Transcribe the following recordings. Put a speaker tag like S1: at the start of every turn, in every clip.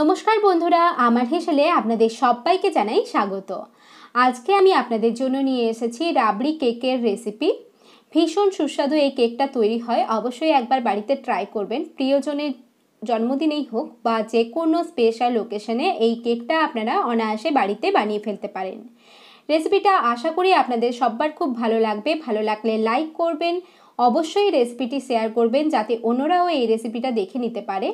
S1: নমস্কার বন্ধুরা আমার হেসেলে আপনাদের সবাইকে জানাই স্বাগত আজকে আমি আপনাদের জন্য নিয়ে এসেছি রাবড়ি কেকের রেসিপি ভীষণ সুস্বাদু এই কেকটা তৈরি হয় অবশ্যই একবার বাড়িতে ট্রাই করবেন প্রিয়জনের জন্মদিনেই হোক বা যে কোনো স্পেশাল লোকেশনে এই কেকটা আপনারা অনায়াসে বাড়িতে বানিয়ে ফেলতে পারেন রেসিপিটা আশা করি আপনাদের সব্বার খুব ভালো লাগবে ভালো লাগলে লাইক করবেন অবশ্যই রেসিপিটি শেয়ার করবেন যাতে অন্যরাও এই রেসিপিটা দেখে নিতে পারে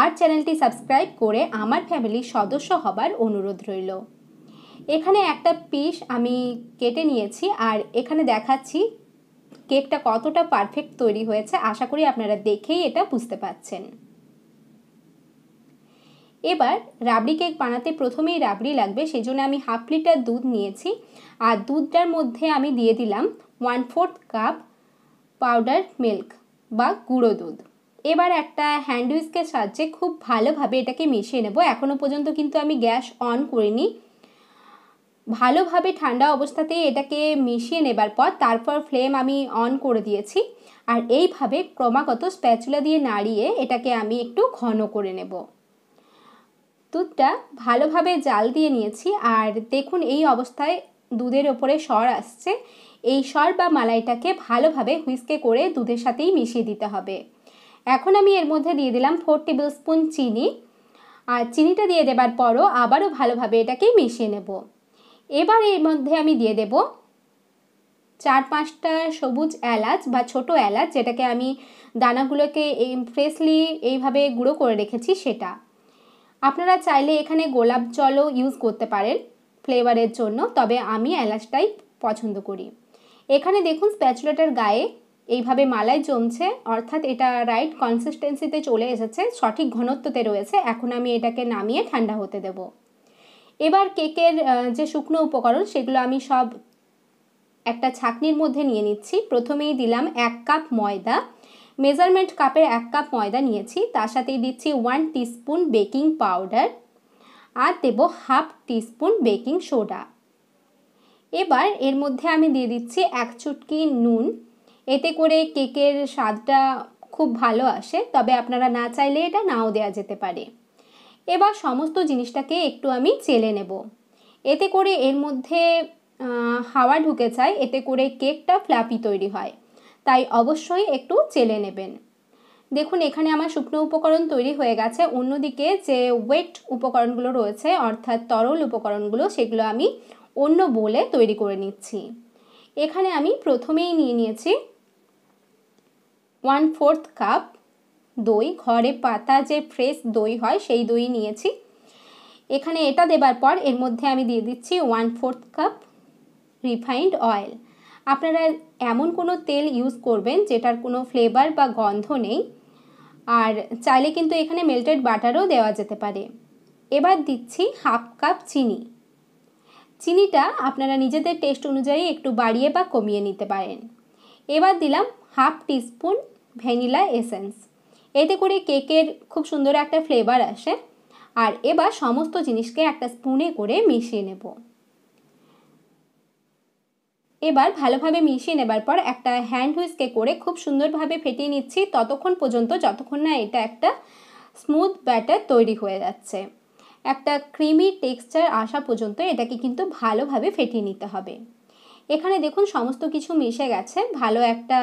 S1: আর চ্যানেলটি সাবস্ক্রাইব করে আমার ফ্যামিলির সদস্য হবার অনুরোধ রইল এখানে একটা পিস আমি কেটে নিয়েছি আর এখানে দেখাচ্ছি কেকটা কতটা পারফেক্ট তৈরি হয়েছে আশা করি আপনারা দেখেই এটা বুঝতে পাচ্ছেন এবার রাবড়ি কেক বানাতে প্রথমেই রাবড়ি লাগবে সেই জন্য আমি হাফ লিটার দুধ নিয়েছি আর দুধটার মধ্যে আমি দিয়ে দিলাম one fourth cup powder milk বা গুঁড়ো দুধ এবার একটা হ্যান্ড উইস্কের সাহায্যে খুব ভালোভাবে এটাকে মিশিয়ে নেব এখনও পর্যন্ত কিন্তু আমি গ্যাস অন করিনি ভালোভাবে ঠান্ডা অবস্থাতেই এটাকে মিশিয়ে নেবার পর তারপর ফ্লেম আমি অন করে দিয়েছি আর এইভাবে ক্রমাগত স্প্যাচুলা দিয়ে নাড়িয়ে এটাকে আমি একটু ঘন করে নেব দুধটা ভালোভাবে জাল দিয়ে নিয়েছি আর দেখুন এই অবস্থায় দুধের ওপরে সর আসছে এই সর বা মালাইটাকে ভালোভাবে হুইস্কে করে দুধের সাথেই মিশিয়ে দিতে হবে এখন আমি এর মধ্যে দিয়ে দিলাম ফোর টেবিল স্পুন চিনি আর চিনিটা দিয়ে দেবার পরও আবারও ভালোভাবে এটাকে মিশিয়ে নেব এবার এর মধ্যে আমি দিয়ে দেব চার পাঁচটা সবুজ এলাচ বা ছোট এলাচ যেটাকে আমি দানাগুলোকে ফ্রেশলি এইভাবে গুঁড়ো করে রেখেছি সেটা আপনারা চাইলে এখানে গোলাপ জলও ইউজ করতে পারেন ফ্লেভারের জন্য তবে আমি এলাচটাই পছন্দ করি এখানে দেখুন স্প্যাচুলেটার গায়ে এইভাবে মালাই জমছে অর্থাৎ এটা রাইট কনসিস্টেন্সিতে চলে এসেছে সঠিক ঘনত্বতে রয়েছে এখন আমি এটাকে নামিয়ে ঠান্ডা হতে দেব এবার কেকের যে শুকনো উপকরণ সেগুলো আমি সব একটা ছাকনির মধ্যে নিয়ে নিচ্ছি প্রথমেই দিলাম এক কাপ ময়দা মেজারমেন্ট কাপের এক কাপ ময়দা নিয়েছি তার সাথেই দিচ্ছি ওয়ান টিস্পুন বেকিং পাউডার আর দেব হাফ টিস্পুন বেকিং সোডা এবার এর মধ্যে আমি দিয়ে দিচ্ছি এক চুটকি নুন এতে করে কেকের স্বাদটা খুব ভালো আসে তবে আপনারা না চাইলে এটা নাও দেওয়া যেতে পারে এবার সমস্ত জিনিসটাকে একটু আমি চেলে নেব এতে করে এর মধ্যে হাওয়া ঢুকে যায় এতে করে কেকটা ফ্ল্যাপি তৈরি হয় তাই অবশ্যই একটু চেলে নেবেন দেখুন এখানে আমার শুকনো উপকরণ তৈরি হয়ে গেছে অন্যদিকে যে ওয়েট উপকরণগুলো রয়েছে অর্থাৎ তরল উপকরণগুলো সেগুলো আমি অন্য বলে তৈরি করে নিচ্ছি এখানে আমি প্রথমেই নিয়ে নিয়েছি ওয়ান ফোর্থ কাপ দই ঘরে পাতা যে ফ্রেশ দই হয় সেই দই নিয়েছি এখানে এটা দেবার পর এর মধ্যে আমি দিয়ে দিচ্ছি one fourth cup refined oil আপনারা এমন কোনো তেল ইউজ করবেন যেটার কোনো ফ্লেভার বা গন্ধ নেই আর চাইলে কিন্তু এখানে মেল্টেড বাটারও দেওয়া যেতে পারে এবার দিচ্ছি হাফ কাপ চিনি চিনিটা আপনারা নিজেদের টেস্ট অনুযায়ী একটু বাড়িয়ে বা কমিয়ে নিতে পারেন এবার দিলাম হাফ টিস্পুন ভ্যানিলা এসেন্স এতে করে কেকের খুব সুন্দর একটা ফ্লেভার আসে আর এবার সমস্ত জিনিসকে একটা স্পুনে করে মিশিয়ে নেব এবার ভালোভাবে মিশিয়ে নেবার পর একটা হ্যান্ড হুইস্কে করে খুব সুন্দরভাবে ফেটিয়ে নিচ্ছি ততক্ষণ পর্যন্ত যতক্ষণ না এটা একটা স্মুথ ব্যাটার তৈরি হয়ে যাচ্ছে একটা ক্রিমি টেক্সচার আসা পর্যন্ত এটাকে কিন্তু ভালোভাবে ফেটিয়ে নিতে হবে এখানে দেখুন সমস্ত কিছু মিশে গেছে ভালো একটা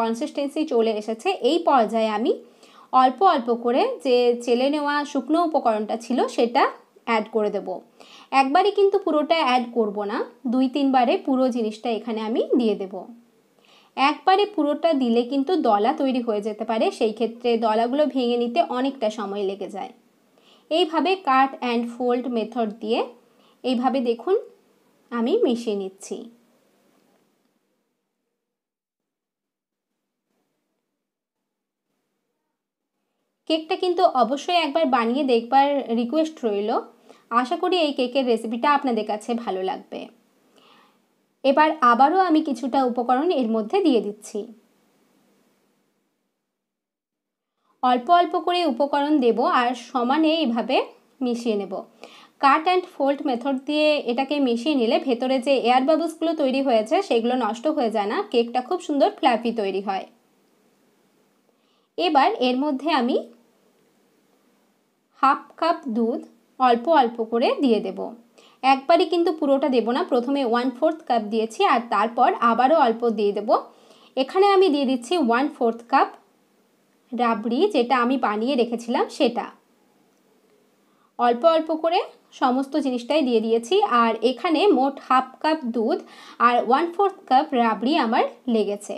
S1: কনসিস্টেন্সি চলে এসেছে এই পর্যায়ে আমি অল্প অল্প করে যে চেলে নেওয়া শুকনো উপকরণটা ছিল সেটা অ্যাড করে দেব একবারে কিন্তু পুরোটা অ্যাড করব না দুই তিনবারে পুরো জিনিসটা এখানে আমি দিয়ে দেব একবারে পুরোটা দিলে কিন্তু দলা তৈরি হয়ে যেতে পারে সেই ক্ষেত্রে দলাগুলো ভেঙে নিতে অনেকটা সময় লেগে যায় এইভাবে কাট অ্যান্ড ফোল্ড মেথড দিয়ে এইভাবে দেখুন আমি মিশিয়ে নিচ্ছি কেকটা কিন্তু অবশ্যই একবার বানিয়ে দেখবার রিকোয়েস্ট রইল আশা করি এই কেকের রেসিপিটা আপনাদের কাছে ভালো লাগবে এবার আবারও আমি কিছুটা উপকরণ এর মধ্যে দিয়ে দিচ্ছি অল্প অল্প করে উপকরণ দেব আর সমানে এইভাবে মিশিয়ে নেব কাট অ্যান্ড ফোল্ড মেথড দিয়ে এটাকে মিশিয়ে নিলে ভেতরে যে এয়ার বাবলসগুলো তৈরি হয়েছে সেগুলো নষ্ট হয়ে যায় না কেকটা খুব সুন্দর ফ্ল্যাফি তৈরি হয় এবার এর মধ্যে আমি হাফ কাপ দুধ অল্প অল্প করে দিয়ে দেব একবারই কিন্তু পুরোটা দেব না প্রথমে ওয়ান ফোর্থ কাপ দিয়েছি আর তারপর আবারও অল্প দিয়ে দেব এখানে আমি দিয়ে দিচ্ছি ওয়ান ফোর্থ কাপ রাবড়ি যেটা আমি বানিয়ে রেখেছিলাম সেটা অল্প অল্প করে সমস্ত জিনিসটাই দিয়ে দিয়েছি আর এখানে মোট হাফ কাপ দুধ আর ওয়ান ফোর্থ কাপ রাবড়ি আমার লেগেছে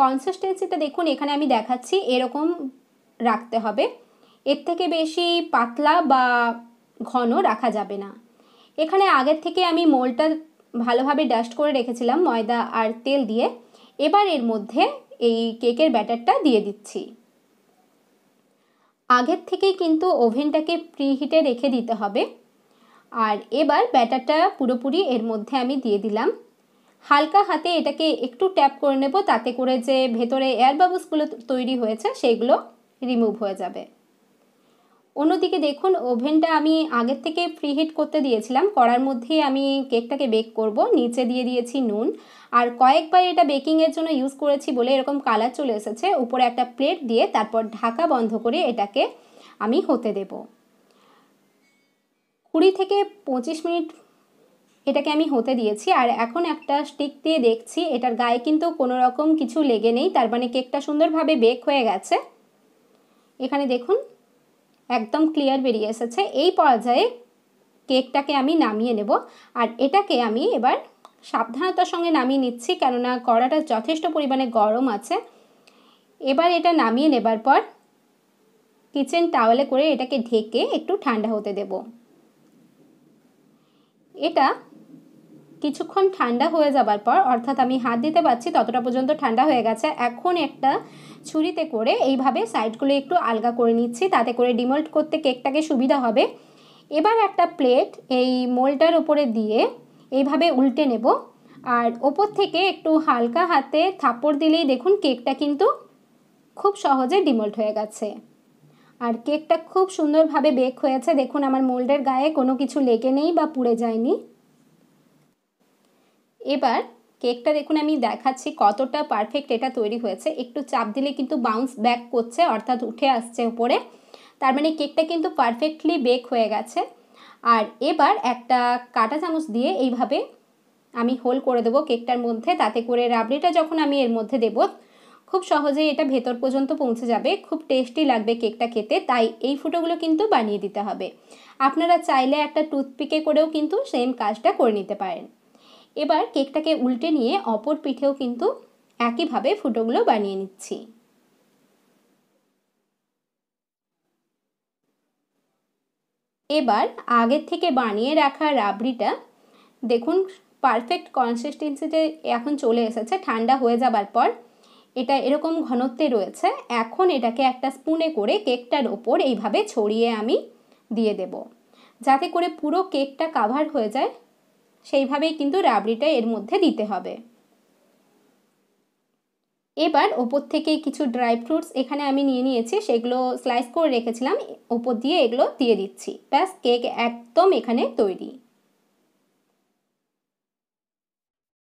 S1: কনসিস্টেন্সিটা দেখুন এখানে আমি দেখাচ্ছি এরকম রাখতে হবে এর থেকে বেশি পাতলা বা ঘন রাখা যাবে না এখানে আগের থেকে আমি মোলটা ভালোভাবে ডাস্ট করে রেখেছিলাম ময়দা আর তেল দিয়ে এবার এর মধ্যে এই কেকের ব্যাটারটা দিয়ে দিচ্ছি আগের থেকেই কিন্তু ওভেনটাকে প্রিহিটে রেখে দিতে হবে আর এবার ব্যাটারটা পুরোপুরি এর মধ্যে আমি দিয়ে দিলাম হালকা হাতে এটাকে একটু ট্যাপ করে নেব তাতে করে যে ভেতরে এয়ার বাবুসগুলো তৈরি হয়েছে সেগুলো রিমুভ হয়ে যাবে অন্যদিকে দেখুন ওভেনটা আমি আগের থেকে প্রিহিট করতে দিয়েছিলাম করার মধ্যেই আমি কেকটাকে বেক করব নিচে দিয়ে দিয়েছি নুন আর কয়েকবার এটা বেকিংয়ের জন্য ইউজ করেছি বলে এরকম কালার চলে এসেছে উপরে একটা প্লেট দিয়ে তারপর ঢাকা বন্ধ করে এটাকে আমি হতে দেব কুড়ি থেকে পঁচিশ মিনিট এটাকে আমি হতে দিয়েছি আর এখন একটা স্টিক দিয়ে দেখছি এটার গায়ে কিন্তু কোনো রকম কিছু লেগে নেই তার মানে কেকটা সুন্দরভাবে বেক হয়ে গেছে এখানে দেখুন একদম ক্লিয়ার বেরিয়ে এসেছে এই পর্যায়ে কেকটাকে আমি নামিয়ে নেব আর এটাকে আমি এবার সাবধানতার সঙ্গে নামিয়ে নিচ্ছি কেননা কড়াটা যথেষ্ট পরিমাণে গরম আছে এবার এটা নামিয়ে নেবার পর কিচেন টাওয়ালে করে এটাকে ঢেকে একটু ঠান্ডা হতে দেব এটা কিছুক্ষণ ঠান্ডা হয়ে যাবার পর অর্থাৎ আমি হাত দিতে পারছি ততটা পর্যন্ত ঠান্ডা হয়ে গেছে এখন একটা ছুরিতে করে এইভাবে সাইডগুলো একটু আলগা করে নিচ্ছি তাতে করে ডিমোল্ট করতে কেকটাকে সুবিধা হবে এবার একটা প্লেট এই মোলটার ওপরে দিয়ে এইভাবে উল্টে নেব আর ওপর থেকে একটু হালকা হাতে থাপড় দিলেই দেখুন কেকটা কিন্তু খুব সহজে ডিমোল্ট হয়ে গেছে আর কেকটা খুব সুন্দরভাবে বেক হয়েছে দেখুন আমার মোল্ডের গায়ে কোনো কিছু লেগে নেই বা পুড়ে যায়নি এবার কেকটা দেখুন আমি দেখাচ্ছি কতটা পারফেক্ট এটা তৈরি হয়েছে একটু চাপ দিলে কিন্তু বাউন্স ব্যাক করছে অর্থাৎ উঠে আসছে উপরে তার মানে কেকটা কিন্তু পারফেক্টলি বেক হয়ে গেছে আর এবার একটা কাটা চামচ দিয়ে এইভাবে আমি হোল করে দেবো কেকটার মধ্যে তাতে করে রাবড়িটা যখন আমি এর মধ্যে দেব খুব সহজেই এটা ভেতর পর্যন্ত পৌঁছে যাবে খুব টেস্টি লাগবে কেকটা খেতে তাই এই ফুটোগুলো কিন্তু বানিয়ে দিতে হবে আপনারা চাইলে একটা টুথপিকে করেও কিন্তু সেম কাজটা করে নিতে পারেন এবার কেকটাকে উল্টে নিয়ে অপর পিঠেও কিন্তু একইভাবে ফুটোগুলো বানিয়ে নিচ্ছি এবার আগের থেকে বানিয়ে রাখা রাবড়িটা দেখুন পারফেক্ট কনসিস্টেন্সিতে এখন চলে এসেছে ঠান্ডা হয়ে যাবার পর এটা এরকম ঘনত্বে রয়েছে এখন এটাকে একটা স্পুনে করে কেকটার ওপর এইভাবে ছড়িয়ে আমি দিয়ে দেব যাতে করে পুরো কেকটা কাভার হয়ে যায় সেইভাবেই কিন্তু রাবড়িটা এর মধ্যে দিতে হবে এবার ওপর থেকে কিছু ড্রাই ফ্রুটস এখানে আমি নিয়ে নিয়েছি সেগুলো স্লাইস করে রেখেছিলাম ওপর দিয়ে এগুলো দিয়ে দিচ্ছি ব্যাস কেক একদম এখানে তৈরি